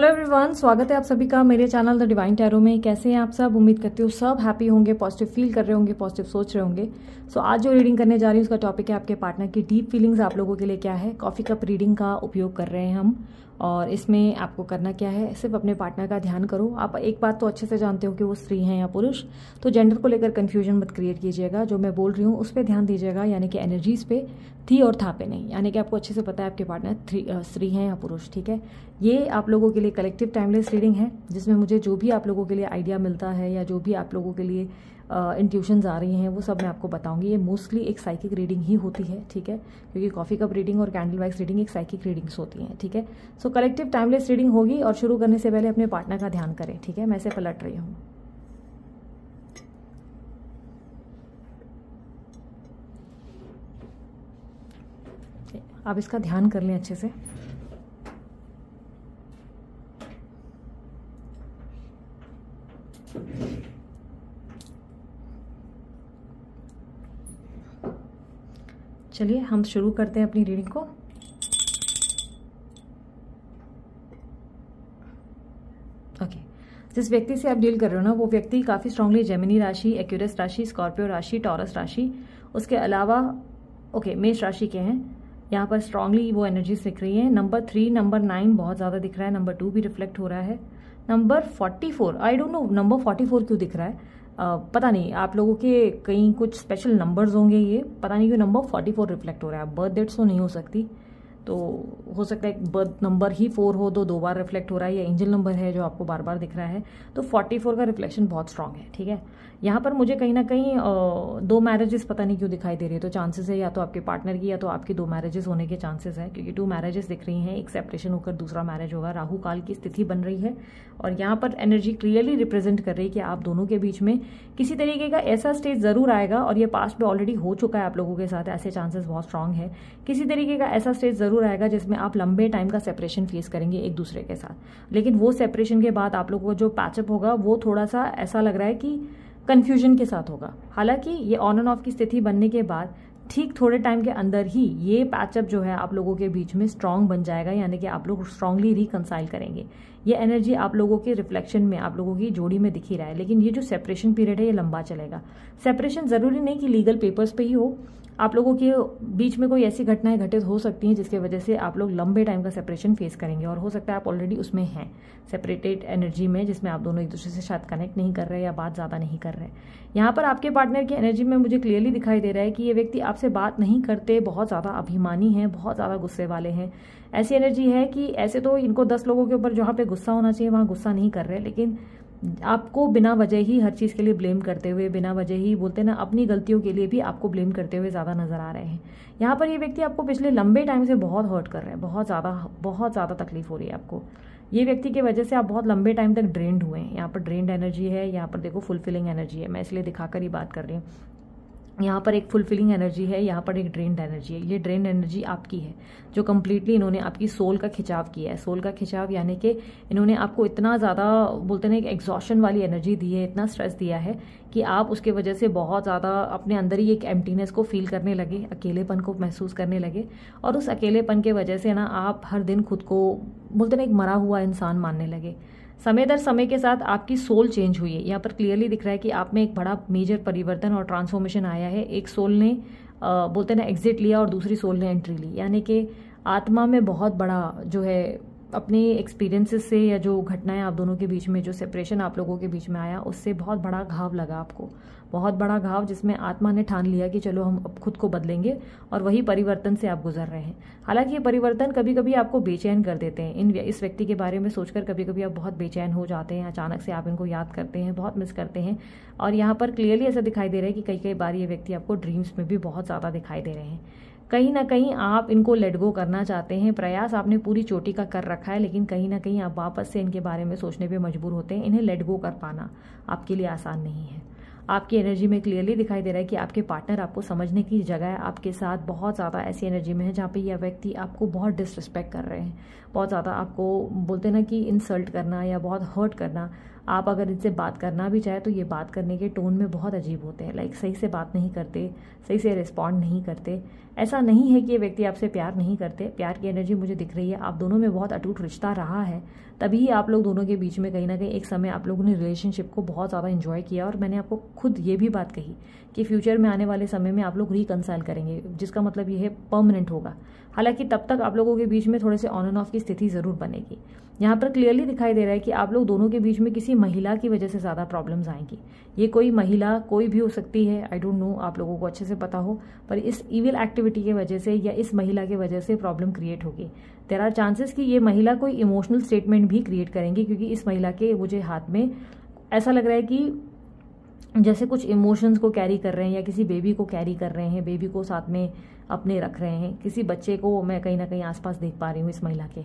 Hello everyone स्वागत है आप सभी का मेरे चैनल द डिवाइन टैरो में कैसे हैं आप सब उम्मीद करती हूँ सब हैप्पी होंगे पॉजिटिव फील कर रहे होंगे पॉजिटिव सोच रहे होंगे सो so, आज जो रीडिंग करने जा रही हूँ उसका टॉपिक है आपके पार्टनर की डीप फीलिंग्स आप लोगों के लिए क्या है कॉफ़ी कप रीडिंग का उपयोग कर रहे हैं हम और इसमें आपको करना क्या है सिर्फ अपने पार्टनर का ध्यान करो आप एक बात तो अच्छे से जानते हो कि वो स्त्री हैं या पुरुष तो जेंडर को लेकर कन्फ्यूजन मत क्रिएट कीजिएगा जो मैं बोल रही हूँ उस पर ध्यान दीजिएगा यानी कि एनर्जीज पे थी और था पे नहीं यानी कि आपको अच्छे से पता है आपके पार्टनर स्त्री हैं या पुरुष ठीक है ये आप लोगों के लिए कलेक्टिव टाइमलेस रीडिंग है जिसमें मुझे जो भी आप लोगों के लिए आइडिया मिलता है या जो भी आप लोगों के लिए इंट्यूशंस आ रही हैं वो सब मैं आपको बताऊंगी ये मोस्टली एक साइकिक रीडिंग ही होती है ठीक है क्योंकि कॉफ़ी कप रीडिंग और कैंडल वैक्स रीडिंग एक साइकिक रीडिंग्स होती हैं ठीक है सो कलेक्टिव टाइमलेस रीडिंग होगी और शुरू करने से पहले अपने पार्टनर का ध्यान करें ठीक है मैं से पलट रही हूँ आप इसका ध्यान कर लें अच्छे से चलिए हम शुरू करते हैं अपनी रीडिंग को ओके जिस व्यक्ति से आप डील कर रहे हो ना वो व्यक्ति काफ़ी स्ट्रांगली जेमिनी राशि एक्यूरस राशि स्कॉर्पियो राशि टॉरस राशि उसके अलावा ओके मेष राशि के हैं यहाँ पर स्ट्रांगली वो एनर्जीज दिख रही है नंबर थ्री नंबर नाइन बहुत ज़्यादा दिख रहा है नंबर टू भी रिफ्लेक्ट हो रहा है number forty four I don't know number forty four क्यों दिख रहा है पता नहीं आप लोगों के कहीं कुछ स्पेशल नंबर्स होंगे ये पता नहीं क्यों नंबर 44 रिफ्लेक्ट हो रहा है बर्थ डेट तो नहीं हो सकती तो हो सकता है बर्थ नंबर ही फोर हो तो दो बार रिफ्लेक्ट हो रहा है या एंजल नंबर है जो आपको बार बार दिख रहा है तो फोर्टी फोर का रिफ्लेक्शन बहुत स्ट्रांग है ठीक है यहाँ पर मुझे कहीं ना कहीं दो मैरिजेस पता नहीं क्यों दिखाई दे रही है तो चांसेस है या तो आपके पार्टनर की या तो आपकी दो मैरिजेस होने के चांसेस है क्योंकि टू मैरिजेस दिख रही हैं एक सेपरेशन होकर दूसरा मैरिज होगा राहु काल की स्थिति बन रही है और यहाँ पर एनर्जी क्लियरली रिप्रेजेंट कर रही है कि आप दोनों के बीच में किसी तरीके का ऐसा स्टेज ज़रूर आएगा और ये पास्ट में ऑलरेडी हो चुका है आप लोगों के साथ ऐसे चांसेस बहुत स्ट्रांग है किसी तरीके का ऐसा स्टेज ज़रूर आएगा जिसमें आप लंबे टाइम का सेपरेशन फेस करेंगे एक दूसरे के साथ लेकिन वो सेपरेशन के बाद आप लोगों का जो पैचअप होगा वो थोड़ा सा ऐसा लग रहा है कि कन्फ्यूजन के साथ होगा हालांकि ये ऑन एंड ऑफ की स्थिति बनने के बाद ठीक थोड़े टाइम के अंदर ही ये पैचअप जो है आप लोगों के बीच में स्ट्रांग बन जाएगा यानी कि आप लोग स्ट्रांगली रिकनसाइल करेंगे ये एनर्जी आप लोगों के रिफ्लेक्शन में आप लोगों की जोड़ी में दिखी रहा है लेकिन ये जो सेपरेशन पीरियड है ये लंबा चलेगा सेपरेशन ज़रूरी नहीं कि लीगल पेपर्स पे ही हो आप लोगों के बीच में कोई ऐसी घटनाएं घटित हो सकती हैं जिसके वजह से आप लोग लंबे टाइम का सेपरेशन फेस करेंगे और हो सकता है आप ऑलरेडी उसमें हैं सेपरेटेड एनर्जी में जिसमें आप दोनों एक दूसरे से शायद कनेक्ट नहीं कर रहे या बात ज़्यादा नहीं कर रहे यहाँ पर आपके पार्टनर की एनर्जी में मुझे क्लियरली दिखाई दे रहा है कि ये व्यक्ति आपसे बात नहीं करते बहुत ज़्यादा अभिमानी हैं बहुत ज़्यादा गुस्से वाले हैं ऐसी एनर्जी है कि ऐसे तो इनको दस लोगों के ऊपर जहाँ पर गुस्सा होना चाहिए वहाँ गुस्सा नहीं कर रहे लेकिन आपको बिना वजह ही हर चीज़ के लिए ब्लेम करते हुए बिना वजह ही बोलते ना अपनी गलतियों के लिए भी आपको ब्लेम करते हुए ज़्यादा नज़र आ रहे हैं यहाँ पर ये व्यक्ति आपको पिछले लंबे टाइम से बहुत हर्ट कर रहे हैं बहुत ज़्यादा बहुत ज़्यादा तकलीफ हो रही है आपको ये व्यक्ति की वजह से आप बहुत लंबे टाइम तक ड्रेंड हुए हैं यहाँ पर ड्रेंड एनर्जी है यहाँ पर देखो फुलफिलिंग एनर्जी है मैं इसलिए दिखाकर ही बात कर रही हूँ यहाँ पर एक फुलफिलिंग एनर्जी है यहाँ पर एक ड्रेन एनर्जी है ये ड्रेन एनर्जी आपकी है जो कम्प्लीटली इन्होंने आपकी सोल का खिंचाव किया है सोल का खिंचाव यानी कि इन्होंने आपको इतना ज़्यादा बोलते ना एक एग्जॉशन वाली एनर्जी दी है इतना स्ट्रेस दिया है कि आप उसके वजह से बहुत ज़्यादा अपने अंदर ही एक एम्प्टीनेस को फील करने लगे अकेलेपन को महसूस करने लगे और उस अकेलेपन के वजह से ना आप हर दिन खुद को बोलते ना एक मरा हुआ इंसान मानने लगे समय दर समय के साथ आपकी सोल चेंज हुई है यहाँ पर क्लियरली दिख रहा है कि आप में एक बड़ा मेजर परिवर्तन और ट्रांसफॉर्मेशन आया है एक सोल ने बोलते ना एग्जिट लिया और दूसरी सोल ने एंट्री ली यानी कि आत्मा में बहुत बड़ा जो है अपने एक्सपीरियंसेस से या जो घटनाएं आप दोनों के बीच में जो सेपरेशन आप लोगों के बीच में आया उससे बहुत बड़ा घाव लगा आपको बहुत बड़ा घाव जिसमें आत्मा ने ठान लिया कि चलो हम अब खुद को बदलेंगे और वही परिवर्तन से आप गुजर रहे हैं हालांकि ये परिवर्तन कभी कभी आपको बेचैन कर देते हैं इन इस व्यक्ति के बारे में सोचकर कभी कभी आप बहुत बेचैन हो जाते हैं अचानक से आप इनको याद करते हैं बहुत मिस करते हैं और यहाँ पर क्लियरली ऐसा दिखाई दे रहा है कि कई कई बार ये व्यक्ति आपको ड्रीम्स में भी बहुत ज़्यादा दिखाई दे रहे हैं कहीं ना कहीं आप इनको लेट गो करना चाहते हैं प्रयास आपने पूरी चोटी का कर रखा है लेकिन कहीं ना कहीं आप वापस से इनके बारे में सोचने पर मजबूर होते हैं इन्हें लेट गो कर पाना आपके लिए आसान नहीं है आपकी एनर्जी में क्लियरली दिखाई दे रहा है कि आपके पार्टनर आपको समझने की जगह है आपके साथ बहुत ज़्यादा ऐसी एनर्जी में है जहाँ पे यह व्यक्ति आपको बहुत डिसरिस्पेक्ट कर रहे हैं बहुत ज़्यादा आपको बोलते ना कि इंसल्ट करना या बहुत हर्ट करना आप अगर इनसे बात करना भी चाहे तो ये बात करने के टोन में बहुत अजीब होते हैं लाइक सही से बात नहीं करते सही से रिस्पॉन्ड नहीं करते ऐसा नहीं है कि ये व्यक्ति आपसे प्यार नहीं करते प्यार की एनर्जी मुझे दिख रही है आप दोनों में बहुत अटूट रिश्ता रहा है तभी आप लोग दोनों के बीच में कहीं ना कहीं एक समय आप लोगों ने रिलेशनशिप को बहुत ज़्यादा इन्जॉय किया और मैंने आपको खुद ये भी बात कही कि फ्यूचर में आने वाले समय में आप लोग रिकनसाइल करेंगे जिसका मतलब ये है परमानेंट होगा हालांकि तब तक आप लोगों के बीच में थोड़े से ऑन एंड ऑफ की स्थिति ज़रूर बनेगी यहाँ पर क्लियरली दिखाई दे रहा है कि आप लोग दोनों के बीच में किसी महिला की वजह से ज़्यादा प्रॉब्लम्स आएंगी ये कोई महिला कोई भी हो सकती है आई डोंट नो आप लोगों को अच्छे से पता हो पर इस ईविल एक्टिव एक्टिविटी की वजह से या इस महिला की वजह से प्रॉब्लम क्रिएट होगी देर आर चांसेस कि ये महिला कोई इमोशनल स्टेटमेंट भी क्रिएट करेंगी क्योंकि इस महिला के मुझे हाथ में ऐसा लग रहा है कि जैसे कुछ इमोशंस को कैरी कर रहे हैं या किसी बेबी को कैरी कर रहे हैं बेबी को साथ में अपने रख रहे हैं किसी बच्चे को मैं कहीं ना कहीं आसपास देख पा रही हूँ इस महिला के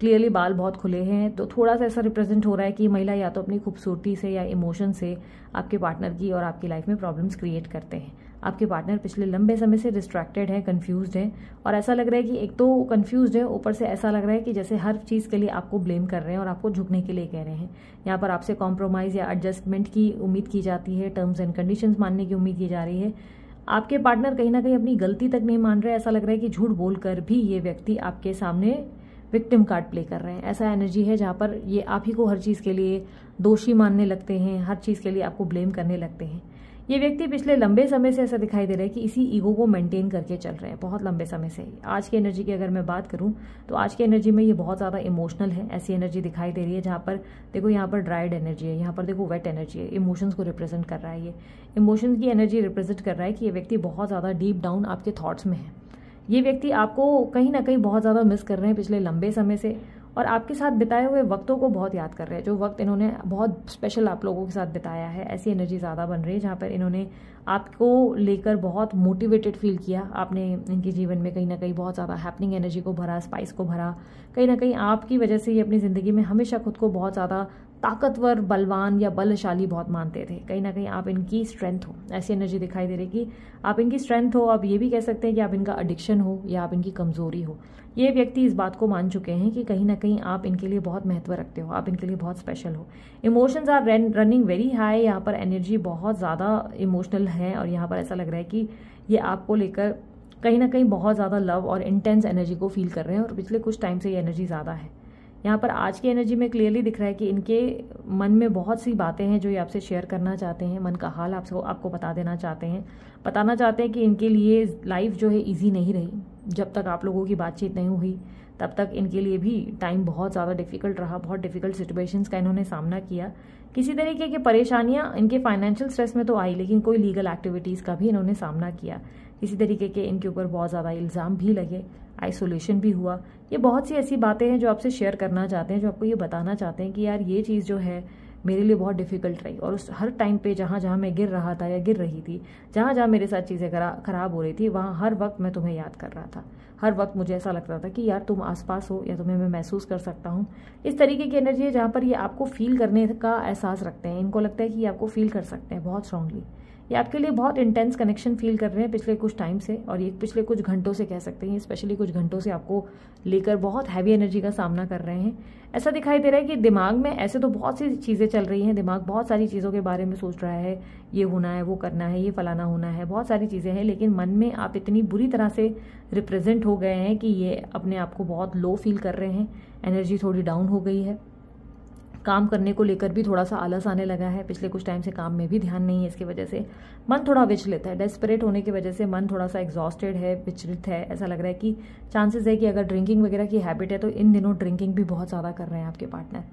क्लियरली बाल बहुत खुले हैं तो थोड़ा सा ऐसा रिप्रेजेंट हो रहा है कि महिला या तो अपनी खूबसूरती से या इमोशन से आपके पार्टनर की और आपकी लाइफ में प्रॉब्लम्स क्रिएट करते हैं आपके पार्टनर पिछले लंबे समय से डिस्ट्रैक्टेड हैं कन्फ्यूज हैं और ऐसा लग रहा है कि एक तो कन्फ्यूज है ऊपर से ऐसा लग रहा है कि जैसे हर चीज़ के लिए आपको ब्लेम कर रहे हैं और आपको झुकने के लिए कह रहे हैं यहाँ पर आपसे कॉम्प्रोमाइज़ या एडजस्टमेंट की उम्मीद की जाती है टर्म्स एंड कंडीशंस मानने की उम्मीद की जा रही है आपके पार्टनर कहीं ना कहीं अपनी गलती तक नहीं मान रहे ऐसा लग रहा है कि झूठ बोलकर भी ये व्यक्ति आपके सामने विक्टिम कार्ड प्ले कर रहे हैं ऐसा एनर्जी है जहाँ पर ये आप ही को हर चीज़ के लिए दोषी मानने लगते हैं हर चीज़ के लिए आपको ब्लेम करने लगते हैं ये व्यक्ति पिछले लंबे समय से ऐसा दिखाई दे रहा है कि इसी ईगो को मेंटेन करके चल रहे हैं बहुत लंबे समय से आज की एनर्जी की अगर मैं बात करूं तो आज की एनर्जी में ये बहुत ज़्यादा इमोशनल है ऐसी एनर्जी दिखाई दे रही है जहाँ पर देखो यहाँ पर ड्राइड एनर्जी है यहाँ पर देखो वेट एनर्जी है इमोशंस को रिप्रेजेंट कर रहा है ये इमोशंस की एनर्जी रिप्रेजेंट कर रहा है कि ये व्यक्ति बहुत ज़्यादा डीप डाउन आपके थाट्स में है ये व्यक्ति आपको कहीं ना कहीं बहुत ज़्यादा मिस कर रहे हैं पिछले लंबे समय से और आपके साथ बिताए हुए वक्तों को बहुत याद कर रहे हैं जो वक्त इन्होंने बहुत स्पेशल आप लोगों के साथ बिताया है ऐसी एनर्जी ज़्यादा बन रही है जहाँ पर इन्होंने आपको लेकर बहुत मोटिवेटेड फील किया आपने इनके जीवन में कहीं ना कहीं बहुत ज़्यादा हैपनिंग एनर्जी को भरा स्पाइस को भरा कहीं ना कहीं आपकी वजह से ये अपनी ज़िंदगी में हमेशा खुद को बहुत ज़्यादा ताकतवर बलवान या बलशाली बहुत मानते थे कहीं ना कहीं आप इनकी स्ट्रेंथ हो ऐसी एनर्जी दिखाई दे रही कि आप इनकी स्ट्रेंथ हो आप ये भी कह सकते हैं कि आप इनका एडिक्शन हो या आप इनकी कमज़ोरी हो ये व्यक्ति इस बात को मान चुके हैं कि कहीं ना कहीं आप इनके लिए बहुत महत्व रखते हो आप इनके लिए बहुत स्पेशल हो emotions are running very high यहाँ पर एनर्जी बहुत ज़्यादा इमोशनल है और यहाँ पर ऐसा लग रहा है कि ये आपको लेकर कहीं ना कहीं बहुत ज़्यादा लव और इंटेंस एनर्जी को फील कर रहे हैं और पिछले कुछ टाइम से ये एनर्जी ज़्यादा है यहाँ पर आज की एनर्जी में क्लियरली दिख रहा है कि इनके मन में बहुत सी बातें हैं जो ये आपसे शेयर करना चाहते हैं मन का हाल आपसे आपको बता देना चाहते हैं बताना चाहते हैं कि इनके लिए लाइफ जो है ईजी नहीं रही जब तक आप लोगों की बातचीत नहीं हुई तब तक इनके लिए भी टाइम बहुत ज़्यादा डिफिकल्ट रहा बहुत डिफिकल्ट सिचुएशंस का इन्होंने सामना किया किसी तरीके की परेशानियाँ इनके फाइनेंशियल स्ट्रेस में तो आई लेकिन कोई लीगल एक्टिविटीज़ का भी इन्होंने सामना किया इसी तरीके के इनके ऊपर बहुत ज़्यादा इल्ज़ाम भी लगे आइसोलेशन भी हुआ ये बहुत सी ऐसी बातें हैं जो आपसे शेयर करना चाहते हैं जो आपको ये बताना चाहते हैं कि यार ये चीज़ जो है मेरे लिए बहुत डिफ़िकल्ट रही और उस हर टाइम पे जहाँ जहाँ मैं गिर रहा था या गिर रही थी जहाँ जहाँ मेरे साथ चीज़ें ख़राब हो रही थी वहाँ हर वक्त मैं तुम्हें याद कर रहा था हर वक्त मुझे ऐसा लगता था कि यार तुम आसपास हो या तुम्हें मैं महसूस कर सकता हूँ इस तरीके की एनर्जी है जहाँ पर ये आपको फील करने का एहसास रखते हैं इनको लगता है कि ये आपको फील कर सकते हैं बहुत स्ट्रांगली ये आपके लिए बहुत इंटेंस कनेक्शन फील कर रहे हैं पिछले कुछ टाइम से और ये पिछले कुछ घंटों से कह सकते हैं स्पेशली कुछ घंटों से आपको लेकर बहुत हैवी एनर्जी का सामना कर रहे हैं ऐसा दिखाई दे रहा है कि दिमाग में ऐसे तो बहुत सी चीज़ें चल रही हैं दिमाग बहुत सारी चीज़ों के बारे में सोच रहा है ये होना है वो करना है ये फलाना होना है बहुत सारी चीज़ें हैं लेकिन मन में आप इतनी बुरी तरह से रिप्रेजेंट हो गए हैं कि ये अपने आप को बहुत लो फील कर रहे हैं एनर्जी थोड़ी डाउन हो गई है काम करने को लेकर भी थोड़ा सा आलस आने लगा है पिछले कुछ टाइम से काम में भी ध्यान नहीं है इसकी वजह से मन थोड़ा विचलित है डेस्परेट होने की वजह से मन थोड़ा सा एग्जॉस्टेड है विचलित है ऐसा लग रहा है कि चांसेस है कि अगर ड्रिंकिंग वगैरह की हैबिट है तो इन दिनों ड्रिंकिंग भी बहुत ज़्यादा कर रहे हैं आपके पार्टनर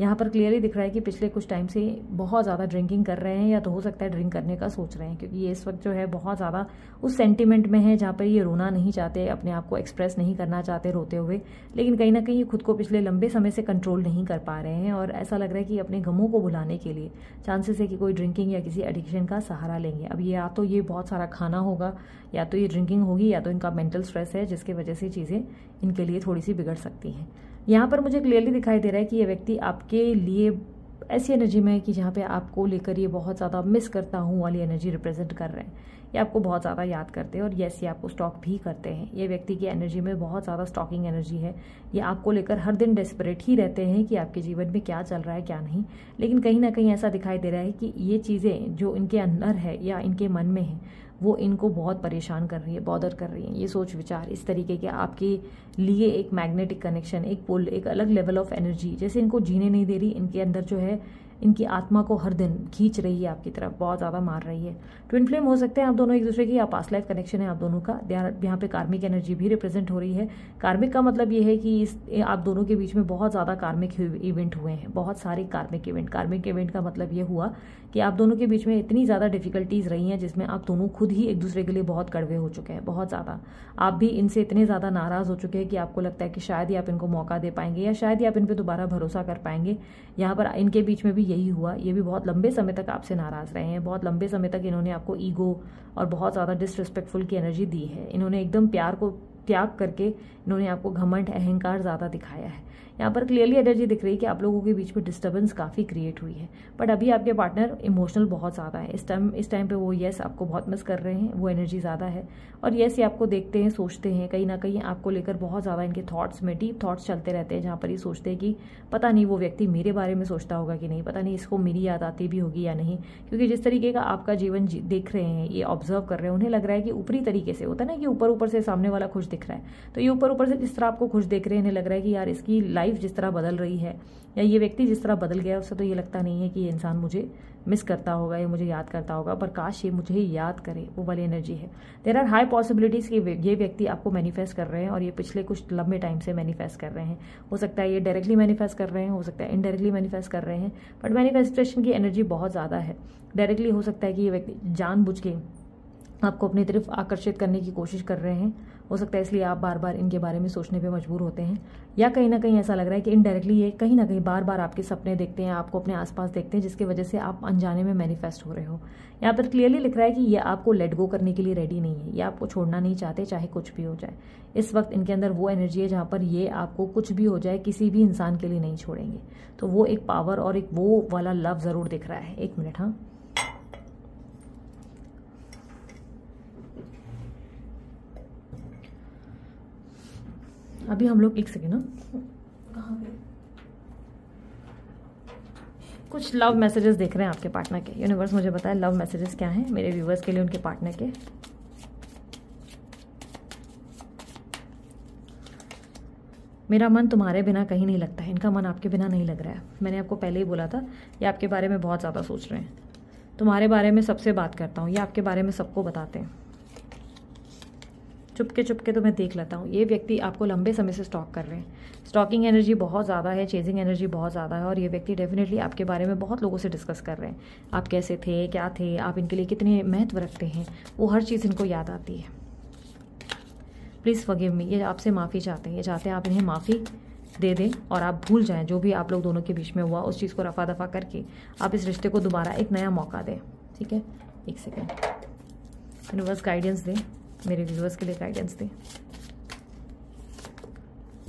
यहाँ पर क्लियरली दिख रहा है कि पिछले कुछ टाइम से बहुत ज़्यादा ड्रिंकिंग कर रहे हैं या तो हो सकता है ड्रिंक करने का सोच रहे हैं क्योंकि ये इस वक्त जो है बहुत ज़्यादा उस सेंटिमेंट में है जहाँ पर ये रोना नहीं चाहते अपने आप को एक्सप्रेस नहीं करना चाहते रोते हुए लेकिन कहीं ना कहीं ये खुद को पिछले लंबे समय से कंट्रोल नहीं कर पा रहे हैं और ऐसा लग रहा है कि अपने गमों को भुलाने के लिए चांसेस है कि कोई ड्रिंकिंग या किसी एडिक्शन का सहारा लेंगे अब या तो ये बहुत सारा खाना होगा या तो ये ड्रिंकिंग होगी या तो इनका मेंटल स्ट्रेस है जिसकी वजह से चीज़ें इनके लिए थोड़ी सी बिगड़ सकती हैं यहाँ पर मुझे क्लियरली दिखाई दे रहा है कि ये व्यक्ति आपके लिए ऐसी एनर्जी में है कि जहाँ पे आपको लेकर ये बहुत ज़्यादा मिस करता हूँ वाली एनर्जी रिप्रेजेंट कर रहे हैं ये आपको बहुत ज़्यादा याद करते हैं और यस ये आपको स्टॉक भी करते हैं ये व्यक्ति की एनर्जी में बहुत ज़्यादा स्टॉकिंग एनर्जी है ये आपको लेकर हर दिन डेस्परेट ही रहते हैं कि आपके जीवन में क्या चल रहा है क्या नहीं लेकिन कहीं ना कहीं ऐसा दिखाई दे रहा है कि ये चीज़ें जो इनके अंदर है या इनके मन में है वो इनको बहुत परेशान कर रही है बॉदर कर रही है ये सोच विचार इस तरीके के आपके लिए एक मैग्नेटिक कनेक्शन एक पुल एक अलग लेवल ऑफ एनर्जी जैसे इनको जीने नहीं दे रही इनके अंदर जो है इनकी आत्मा को हर दिन खींच रही है आपकी तरफ बहुत ज़्यादा मार रही है ट्विन फ्लेम हो सकते हैं आप दोनों एक दूसरे की या पास लाइफ कनेक्शन है आप दोनों का यहाँ पे कार्मिक एनर्जी भी रिप्रेजेंट हो रही है कार्मिक का मतलब ये है कि इस आप दोनों के बीच में बहुत ज़्यादा कार्मिक इवेंट हुए हैं बहुत सारे कार्मिक इवेंट कार्मिक इवेंट का मतलब ये हुआ कि आप दोनों के बीच में इतनी ज़्यादा डिफिकल्टीज़ रही हैं जिसमें आप दोनों खुद ही एक दूसरे के लिए बहुत कड़वे हो चुके हैं बहुत ज़्यादा आप भी इनसे इतने ज़्यादा नाराज़ हो चुके हैं कि आपको लगता है कि शायद ही आप इनको मौका दे पाएंगे या शायद ही आप इन पर दोबारा भरोसा कर पाएंगे यहाँ पर इनके बीच में भी यही हुआ ये भी बहुत लंबे समय तक आपसे नाराज़ रहे हैं बहुत लंबे समय तक इन्होंने आपको ईगो और बहुत ज़्यादा डिसरिस्पेक्टफुल की एनर्जी दी है इन्होंने एकदम प्यार को त्याग करके इन्होंने आपको घमंड अहंकार ज़्यादा दिखाया है यहाँ पर क्लियरली एनर्जी दिख रही है कि आप लोगों के बीच में डिस्टर्बेंस काफ़ी क्रिएट हुई है बट अभी आपके पार्टनर इमोशनल बहुत ज़्यादा है इस टाइम इस टाइम पर वो येस आपको बहुत मिस कर रहे हैं वो एनर्जी ज़्यादा है और येस ये आपको देखते हैं सोचते हैं कहीं ना कहीं आपको लेकर बहुत ज़्यादा इनके थाट्स में डीप थाट्स चलते रहते हैं जहाँ पर ये सोचते हैं कि पता नहीं वो व्यक्ति मेरे बारे में सोचता होगा कि नहीं पता नहीं इसको मेरी याद आती भी होगी या नहीं क्योंकि जिस तरीके का आपका जीवन जी, देख रहे हैं ये ऑब्जर्व कर रहे हैं उन्हें लग रहा है कि ऊपरी तरीके से होता है ना कि ऊपर ऊपर से सामने वाला खुश दिख रहा है तो ये ऊपर ऊपर से जिस तरह आपको खुश देख रहे हैं इन्हें लग रहा है कि यार इसकी लाइफ लाइफ जिस तरह बदल रही है या ये व्यक्ति जिस तरह बदल गया उससे तो ये लगता नहीं है कि ये इंसान मुझे मिस करता होगा या मुझे याद करता होगा पर काश ये मुझे याद करे वो वाली एनर्जी है देर आर हाई पॉसिबिलिटीज़ कि ये व्यक्ति आपको मैनिफेस्ट कर रहे हैं और ये पिछले कुछ लंबे टाइम से मैनिफेस्ट कर रहे हैं हो सकता है ये डायरेक्टली मैनिफेस्ट कर रहे हैं हो सकता है इनडायरेक्टली मैनिफेस्ट कर रहे हैं बट मैनिफेस्टेशन की एनर्जी बहुत ज़्यादा है डायरेक्टली हो सकता है कि ये व्यक्ति बुझ के आपको अपनी तरफ आकर्षित करने की कोशिश कर रहे हैं हो सकता है इसलिए आप बार बार इनके बारे में सोचने पर मजबूर होते हैं या कहीं ना कहीं ऐसा लग रहा है कि इनडायरेक्टली ये कहीं ना कहीं बार बार आपके सपने देखते हैं आपको अपने आसपास देखते हैं जिसकी वजह से आप अनजाने में मैनिफेस्ट हो रहे हो यहाँ पर क्लियरली लिख रहा है कि ये आपको लेट गो करने के लिए रेडी नहीं है ये आपको छोड़ना नहीं चाहते चाहे कुछ भी हो जाए इस वक्त इनके अंदर वो एनर्जी है जहाँ पर ये आपको कुछ भी हो जाए किसी भी इंसान के लिए नहीं छोड़ेंगे तो वो एक पावर और एक वो वाला लव ज़रूर दिख रहा है एक मिनट हाँ अभी हम लोग एक सेकेंड हाँ। कुछ लव मैसेजेस देख रहे हैं आपके पार्टनर के यूनिवर्स मुझे बताए लव मैसेजेस क्या हैं मेरे व्यूवर्स के लिए उनके पार्टनर के मेरा मन तुम्हारे बिना कहीं नहीं लगता है इनका मन आपके बिना नहीं लग रहा है मैंने आपको पहले ही बोला था ये आपके बारे में बहुत ज़्यादा सोच रहे हैं तुम्हारे बारे में सबसे बात करता हूँ ये आपके बारे में सबको बताते हैं चुपके चुपके तो मैं देख लेता हूँ ये व्यक्ति आपको लंबे समय से स्टॉक कर रहे हैं स्टॉकिंग एनर्जी बहुत ज़्यादा है चेजिंग एनर्जी बहुत ज़्यादा है और ये व्यक्ति डेफिनेटली आपके बारे में बहुत लोगों से डिस्कस कर रहे हैं आप कैसे थे क्या थे आप इनके लिए कितने महत्व रखते हैं वो हर चीज़ इनको याद आती है प्लीज़ फगेव मी ये आपसे माफ़ी चाहते हैं ये चाहते हैं आप इन्हें माफ़ी दे दें और आप भूल जाएं जो भी आप लोग दोनों के बीच में हुआ उस चीज़ को रफा दफा करके आप इस रिश्ते को दोबारा एक नया मौका दें ठीक है एक सेकेंड यूनिवर्स गाइडेंस दें मेरे व्यूवर्स के लिए गाइडेंस दें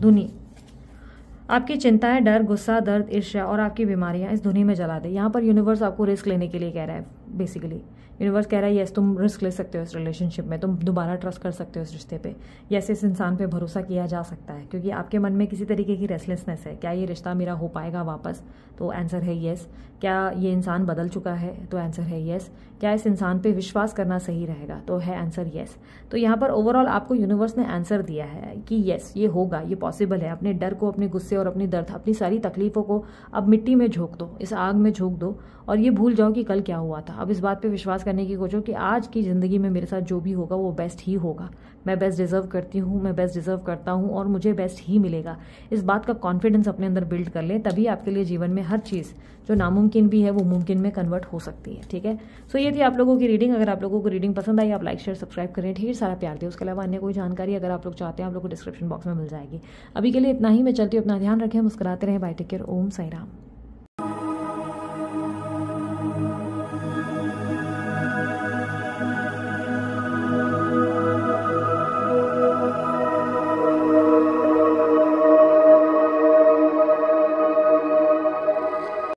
धुनी आपकी चिंताएं डर गुस्सा दर्द ईर्ष्या और आपकी बीमारियां इस धुनी में जला दें यहाँ पर यूनिवर्स आपको रिस्क लेने के लिए कह रहा है बेसिकली यूनिवर्स कह रहा है यस तुम रिस्क ले सकते हो इस रिलेशनशिप में तुम दोबारा ट्रस्ट कर सकते हो इस रिश्ते पे यस इस इंसान पे भरोसा किया जा सकता है क्योंकि आपके मन में किसी तरीके की रेसलेसनेस है क्या ये रिश्ता मेरा हो पाएगा वापस तो आंसर है येस क्या ये इंसान बदल चुका है तो आंसर है येस क्या इस इंसान पर विश्वास करना सही रहेगा तो है आंसर येस तो यहाँ पर ओवरऑल आपको यूनिवर्स ने आंसर दिया है कि येस ये होगा ये पॉसिबल है अपने डर को अपने गुस्से और अपनी दर्द अपनी सारी तकलीफ़ों को अब मिट्टी में झोंक दो इस आग में झोंक दो और ये भूल जाओ कि कल क्या हुआ था अब इस बात पर विश्वास करने की सोचो कि आज की ज़िंदगी में मेरे साथ जो भी होगा वो बेस्ट ही होगा मैं बेस्ट डिज़र्व करती हूँ मैं बेस्ट डिज़र्व करता हूँ और मुझे बेस्ट ही मिलेगा इस बात का कॉन्फिडेंस अपने अंदर बिल्ड कर लें तभी आपके लिए जीवन में हर चीज़ जो नामुमकिन भी है वो मुमकिन में कन्वर्ट हो सकती है ठीक है सो ये थी आप लोगों की रीडिंग अगर आप लोगों को रीडिंग पसंद आई आप लाइक शेयर सब्सक्राइब करें ढेर सारा प्यार दें उसके अलावा अन्य कोई जानकारी अगर आप लोग चाहते हैं आप लोग को डिस्क्रिप्शन बॉक्स में मिल जाएगी अभी के लिए इतना ही मैं चलती हूँ अपना ध्यान रखें मुस्कराते रहें bye take care Om Sai Ram